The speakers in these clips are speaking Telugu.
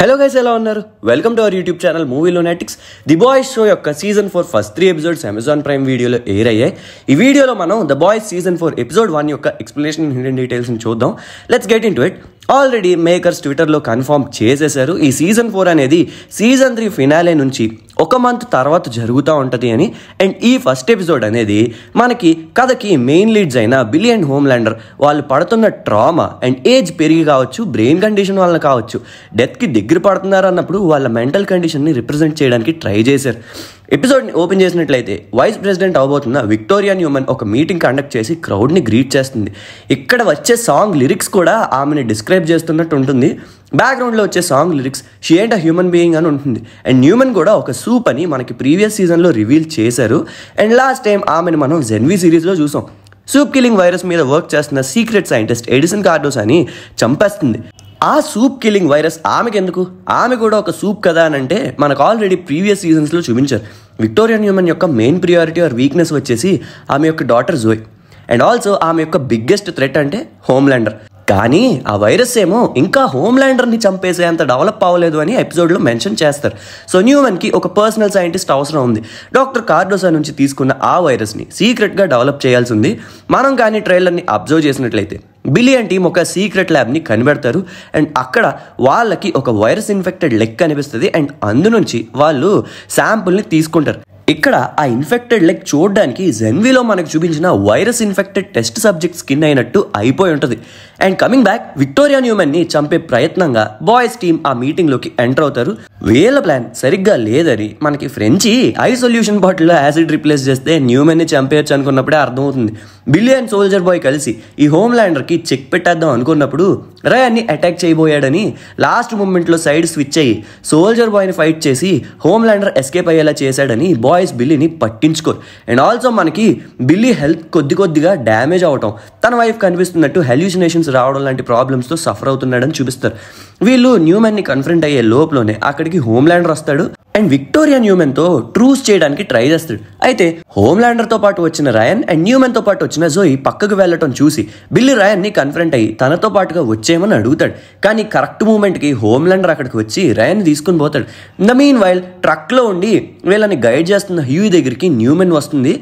హలో గైస్ ఎలా ఉన్నారు welcome to our YouTube channel movie lunatics the boys show యొక్క season four first three episodes Amazon prime వీడియోలో ఎయిర్ అయ్యాయి ఈ వీడియోలో మనం the boys season four episode one యొక్క ఎక్స్ప్లెనేషన్ హిడెన్ డీటెయిల్స్ని చూద్దాం let's get into it already makers ట్విట్టర్లో కన్ఫర్మ్ చేసేశారు ఈ సీజన్ ఫోర్ అనేది సీజన్ త్రీ ఫినాలే నుంచి ఒక మంత్ తర్వాత జరుగుతూ ఉంటుంది అని అండ్ ఈ ఫస్ట్ ఎపిసోడ్ అనేది మనకి కథకి మెయిన్ లీడ్స్ అయిన బిలియన్ అండ్ హోమ్లాండర్ వాళ్ళు పడుతున్న ట్రామా అండ్ ఏజ్ పెరిగి కావచ్చు బ్రెయిన్ కండిషన్ వలన కావచ్చు డెత్కి దగ్గర పడుతున్నారు అన్నప్పుడు వాళ్ళ మెంటల్ కండిషన్ని రిప్రజెంట్ చేయడానికి ట్రై చేశారు ఎపిసోడ్ని ఓపెన్ చేసినట్లయితే వైస్ ప్రెసిడెంట్ అవబోతున్న విక్టోరియా న్యూమన్ ఒక మీటింగ్ కండక్ట్ చేసి క్రౌడ్ని గ్రీట్ చేస్తుంది ఇక్కడ వచ్చే సాంగ్ లిరిక్స్ కూడా ఆమెని డిస్క్రైబ్ చేస్తున్నట్టు ఉంటుంది బ్యాక్గ్రౌండ్లో వచ్చే song lyrics she ain't a human being అని ఉంటుంది అండ్ న్యూమన్ కూడా ఒక సూప్ అని మనకి ప్రీవియస్ సీజన్లో రివీల్ చేశారు అండ్ లాస్ట్ టైం ఆమెను మనం జెన్వీ సిరీస్లో చూసాం సూప్ కిలింగ్ వైరస్ మీద వర్క్ చేస్తున్న సీక్రెట్ సైంటిస్ట్ ఎడిసన్ కార్డోస్ అని చంపేస్తుంది ఆ సూప్ కిల్లింగ్ వైరస్ ఆమెకి ఎందుకు ఆమె కూడా ఒక సూప్ కదా అని అంటే మనకు ఆల్రెడీ ప్రీవియస్ సీజన్స్లో చూపించారు విక్టోరియన్ హ్యూమన్ యొక్క మెయిన్ ప్రియారిటీ ఆర్ వీక్నెస్ వచ్చేసి ఆమె యొక్క డాటర్ జోయ్ అండ్ ఆల్సో ఆమె యొక్క బిగ్గెస్ట్ థ్రెట్ అంటే ల్యాండర్ కానీ ఆ వైరస్ ఏమో ఇంకా చంపేసే అంత డెవలప్ అవ్వలేదు అని ఎపిసోడ్లో మెన్షన్ చేస్తారు సో న్యూమన్కి ఒక పర్సనల్ సైంటిస్ట్ అవసరం ఉంది డాక్టర్ కార్డోసా నుంచి తీసుకున్న ఆ వైరస్ని సీక్రెట్గా డెవలప్ చేయాల్సి ఉంది మనం కానీ ట్రైలర్ని అబ్జర్వ్ చేసినట్లయితే బిలీ అండ్ టీమ్ ఒక సీక్రెట్ ల్యాబ్ని కనిపెడతారు అండ్ అక్కడ వాళ్ళకి ఒక వైరస్ ఇన్ఫెక్టెడ్ లెగ్ కనిపిస్తుంది అందు నుంచి వాళ్ళు శాంపుల్ని తీసుకుంటారు ఇక్కడ ఆ ఇన్ఫెక్టెడ్ లెగ్ చూడడానికి జెన్వీలో మనకు చూపించిన virus infected test subject skin అయినట్టు అయిపోయి ఉంటుంది and coming back Victoria Neuman ని చంపే ప్రయత్నంగా బాయ్స్ టీమ్ ఆ మీటింగ్ లోకి ఎంటర్ అవుతారు వీళ్ళ ప్లాన్ సరిగ్గా లేదని మనకి ఫ్రెంచి ఐ సొల్యూషన్ బాటిల్ లో యాసిడ్ రిప్లేస్ చేస్తే ని చంపేయచ్చు అనుకున్నప్పుడే అర్థమవుతుంది బిల్లీ అండ్ సోల్జర్ బాయ్ కలిసి ఈ హోమ్ కి చెక్ పెట్టేద్దాం అనుకున్నప్పుడు రయాన్ని అటాక్ చేయబోయాడని లాస్ట్ మూమెంట్ లో సైడ్ స్విచ్ అయ్యి సోల్జర్ బాయ్ ని ఫైట్ చేసి హోమ్ ల్యాండర్ ఎస్కేప్ అయ్యేలా చేశాడని బాయ్ బాయ్స్ బిల్లీని పట్టించుకోరు అండ్ ఆల్సో మనకి బిల్లీ హెల్త్ కొద్ది కొద్దిగా డ్యామేజ్ అవటం తన వైఫ్ కనిపిస్తున్నట్టు హెల్యూసినేషన్స్ రావడం లాంటి ప్రాబ్లమ్స్తో సఫర్ అవుతున్నాడని చూపిస్తారు వీళ్ళు న్యూ న్యూమెన్ని కన్ఫరెంట్ అయ్యే లోపలనే అక్కడికి హోమ్ల్యాండర్ వస్తాడు అండ్ విక్టోరియా న్యూమెన్తో ట్రూస్ చేయడానికి ట్రై చేస్తాడు అయితే హోమ్ తో పాటు వచ్చిన రయన్ అండ్ న్యూమెన్తో పాటు వచ్చిన జోయి పక్కకు వెళ్ళటం చూసి బిల్లి ని కన్ఫరెంట్ అయ్యి తనతో పాటుగా వచ్చేయమని అడుగుతాడు కానీ కరెక్ట్ మూమెంట్కి ల్యాండర్ అక్కడికి వచ్చి రయన్ తీసుకుని పోతాడు ద మీన్ వైల్ ట్రక్లో ఉండి వీళ్ళని గైడ్ చేస్తున్న హ్యూ దగ్గరికి న్యూమెన్ వస్తుంది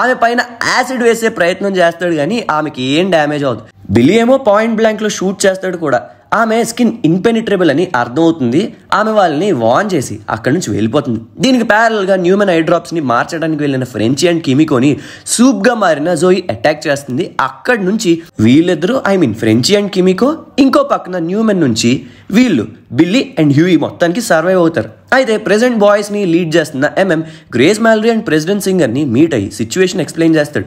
ఆమె పైన యాసిడ్ వేసే ప్రయత్నం చేస్తాడు కానీ ఆమెకి ఏం డ్యామేజ్ అవుతుంది బిల్లి ఏమో పాయింట్ బ్లాంక్లో షూట్ చేస్తాడు కూడా ఆమె స్కిన్ ఇన్పెనిట్రబుల్ అని అర్థమవుతుంది ఆమె వాళ్ళని వాన్ చేసి అక్కడి నుంచి వెళ్ళిపోతుంది దీనికి ప్యారల్గా న్యూమెన్ హైడ్రాప్స్ని డ్రాప్స్ని మార్చడానికి వెళ్ళిన ఫ్రెంచి అండ్ కిమికోని సూప్గా మారిన జోయి అటాక్ చేస్తుంది అక్కడి నుంచి వీళ్ళిద్దరూ I mean Frenchie and Kimiko ఇంకో పక్కన న్యూమెన్ నుంచి వీళ్ళు బిల్లీ అండ్ హ్యూయి మొత్తానికి సర్వైవ్ అవుతారు అయితే ప్రెసెంట్ బాయ్స్ని లీడ్ చేస్తున్న MM Grace Mallory and president సింగర్ని మీట్ అయ్యి సిచ్యువేషన్ ఎక్స్ప్లెయిన్ చేస్తాడు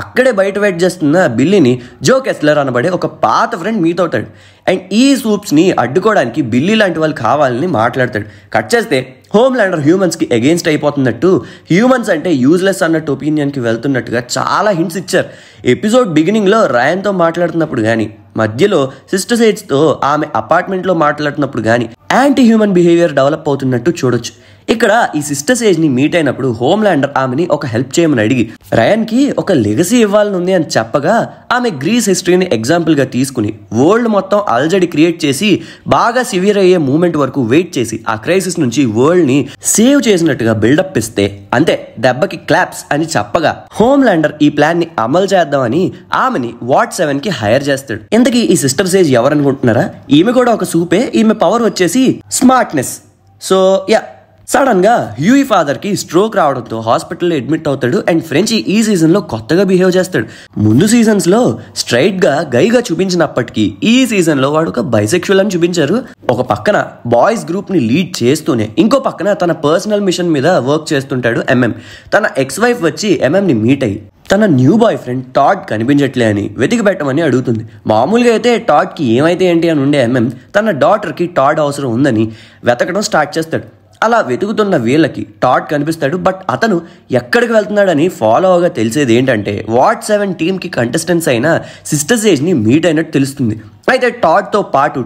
అక్కడే బయట వెయిట్ చేస్తున్న బిల్లీని జో కెస్లర్ అనబడే ఒక పాత ఫ్రెండ్ మీట్ అవుతాడు అండ్ ఈ సూప్స్ని అడ్డుకోవడానికి బిల్లీ లాంటి వాళ్ళు కావాలని మాట్లాడతాడు కట్ చేస్తే హోమ్ ల్యాండర్ హ్యూమన్స్కి అగెయిన్స్ట్ అయిపోతున్నట్టు హ్యూమన్స్ అంటే యూజ్లెస్ అన్నట్టు ఒపీనియన్కి వెళ్తున్నట్టుగా చాలా హింట్స్ ఇచ్చారు ఎపిసోడ్ బిగినింగ్లో రాయన్తో మాట్లాడుతున్నప్పుడు కానీ మధ్యలో సిస్టర్ సైడ్స్తో ఆమె అపార్ట్మెంట్లో మాట్లాడుతున్నప్పుడు కానీ యాంటీ హ్యూమన్ బిహేవియర్ డెవలప్ అవుతున్నట్టు చూడొచ్చు ఇక్కడ ఈ సిస్టర్స్ ఏజ్ ని మీట్ అయినప్పుడు హోమ్ ల్యాండర్ ఆమెని ఒక హెల్ప్ చేయమని అడిగి రయాన్ కి ఒక లెగసీ ఇవ్వాలని ఉంది అని చెప్పగా ఆమె గ్రీస్ హిస్టరీని ఎగ్జాంపుల్ గా తీసుకుని వరల్డ్ మొత్తం అల్జడి క్రియేట్ చేసి బాగా సివియర్ అయ్యే మూమెంట్ వరకు వెయిట్ చేసి ఆ క్రైసిస్ నుంచి వరల్డ్ ని సేవ్ చేసినట్టుగా బిల్డప్ ఇస్తే అంతే దెబ్బకి క్లాప్స్ అని చెప్పగా హోమ్ ల్యాండర్ ఈ ప్లాన్ ని అమలు చేద్దామని ఆమెని వాట్ సెవెన్ కి హైర్ చేస్తాడు ఇంతకీ ఈ సిస్టర్ సేజ్ ఎవరనుకుంటున్నారా ఈమె కూడా ఒక సూపే ఈమె పవర్ వచ్చేసి స్మార్ట్నెస్ సో యా సడన్ గా హ్యూయి ఫాదర్కి స్ట్రోక్ రావడంతో హాస్పిటల్లో అడ్మిట్ అవుతాడు అండ్ ఫ్రెంచ్ ఈ సీజన్లో కొత్తగా బిహేవ్ చేస్తాడు ముందు సీజన్స్లో స్ట్రైట్గా గైగా చూపించినప్పటికీ ఈ సీజన్లో వాడు ఒక బైసెక్షువల్ అని చూపించారు ఒక పక్కన బాయ్స్ గ్రూప్ని లీడ్ చేస్తూనే ఇంకో పక్కన తన పర్సనల్ మిషన్ మీద వర్క్ చేస్తుంటాడు ఎంఎం తన ఎక్స్ వైఫ్ వచ్చి ఎంఎంని మీట్ అయ్యి తన న్యూ బాయ్ ఫ్రెండ్ టాడ్ కనిపించట్లే అని వెతికి పెట్టమని అడుగుతుంది మామూలుగా అయితే కి ఏమైతే ఏంటి అని ఉండే ఎంఎం తన కి టాడ్ అవసరం ఉందని వెతకడం స్టార్ట్ చేస్తాడు అలా వెతుకుతున్న వీళ్ళకి టాట్ కనిపిస్తాడు బట్ అతను ఎక్కడికి వెళ్తున్నాడని ఫాలో అవగా తెలిసేది ఏంటంటే వాట్ సెవెన్ టీమ్కి కంటెస్టెంట్స్ అయిన సిస్టర్స్ ఏజ్ని మీట్ అయినట్టు తెలుస్తుంది అయితే టాడ్తో పాటు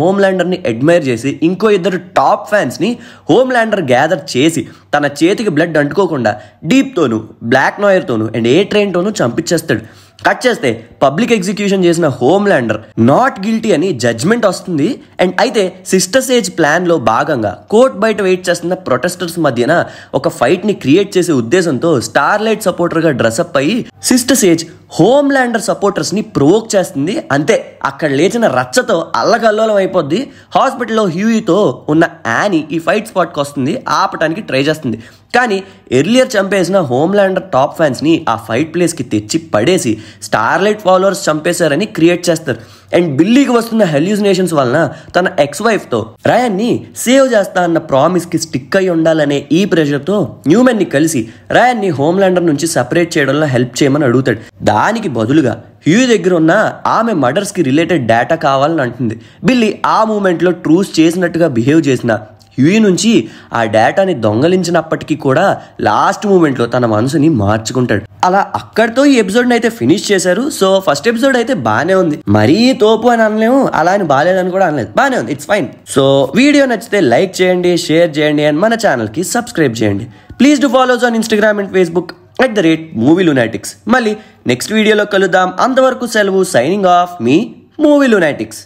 హోమ్ ల్యాండర్ని అడ్మైర్ చేసి ఇంకో ఇద్దరు టాప్ ఫ్యాన్స్ని హోమ్ ల్యాండర్ గ్యాదర్ చేసి తన చేతికి బ్లడ్ అంటుకోకుండా డీప్తోను బ్లాక్ నాయర్తోను అండ్ ఏ ట్రైన్తోనూ చంపించేస్తాడు కట్ చేస్తే పబ్లిక్ ఎగ్జిక్యూషన్ చేసిన హోమ్ ల్యాండర్ నాట్ గిల్టీ అని జడ్జ్మెంట్ వస్తుంది అండ్ అయితే సిస్టర్ సేజ్ ప్లాన్ లో భాగంగా కోర్ట్ బయట వెయిట్ చేస్తున్న ప్రొటెస్టర్స్ మధ్యన ఒక ఫైట్ ని క్రియేట్ చేసే ఉద్దేశంతో స్టార్ లైట్ సపోర్టర్ గా డ్రెస్అప్ అయ్యి sister Sage Homelander supporters ని ప్రొవోక్ చేస్తుంది అంతే అక్కడ లేచిన రచ్చతో అల్లగల్లోలం అయిపోద్ది హాస్పిటల్లో హ్యూయితో ఉన్న యానీ ఈ ఫైట్ స్పాట్కి వస్తుంది ఆపటానికి ట్రై చేస్తుంది కానీ ఎర్లియర్ చంపేసిన హోమ్ ల్యాండర్ టాప్ ఫ్యాన్స్ ని ఆ ఫైట్ ప్లేస్ కి తెచ్చి పడేసి స్టార్లైట్ ఫాలోవర్స్ చంపేశారని క్రియేట్ చేస్తారు అండ్ బిల్లీకి వస్తున్న హెల్యూజినేషన్స్ వలన తన ఎక్స్ వైఫ్తో రాయాన్ని సేవ్ చేస్తా అన్న ప్రామిస్కి స్టిక్ అయి ఉండాలనే ఈ ప్రెషర్తో న్యూమెన్ని కలిసి హోమ్ హోమ్లాండర్ నుంచి సపరేట్ చేయడంలో హెల్ప్ చేయమని అడుగుతాడు దానికి బదులుగా హ్యూ దగ్గర ఉన్న ఆమె మర్డర్స్కి రిలేటెడ్ డేటా కావాలని అంటుంది బిల్లీ ఆ మూమెంట్లో ట్రూస్ చేసినట్టుగా బిహేవ్ చేసిన హ్యూయి నుంచి ఆ డేటాని దొంగలించినప్పటికీ కూడా లాస్ట్ మూమెంట్లో తన మనసుని మార్చుకుంటాడు అలా అక్కడితో ఈ ఎపిసోడ్ని అయితే ఫినిష్ చేశారు సో ఫస్ట్ ఎపిసోడ్ అయితే బాగానే ఉంది మరీ తోపు అని అనలేము అలా అని బాగాలేదని కూడా అనలేదు బాగానే ఉంది ఇట్స్ ఫైన్ సో వీడియో నచ్చితే లైక్ చేయండి షేర్ చేయండి అండ్ మన ఛానల్కి సబ్స్క్రైబ్ చేయండి please do follows on Instagram and Facebook at the rate movie lunatics మళ్ళీ నెక్స్ట్ వీడియోలో కలుద్దాం అంతవరకు సెలవు సైనింగ్ ఆఫ్ మీ మూవీ లునాటిక్స్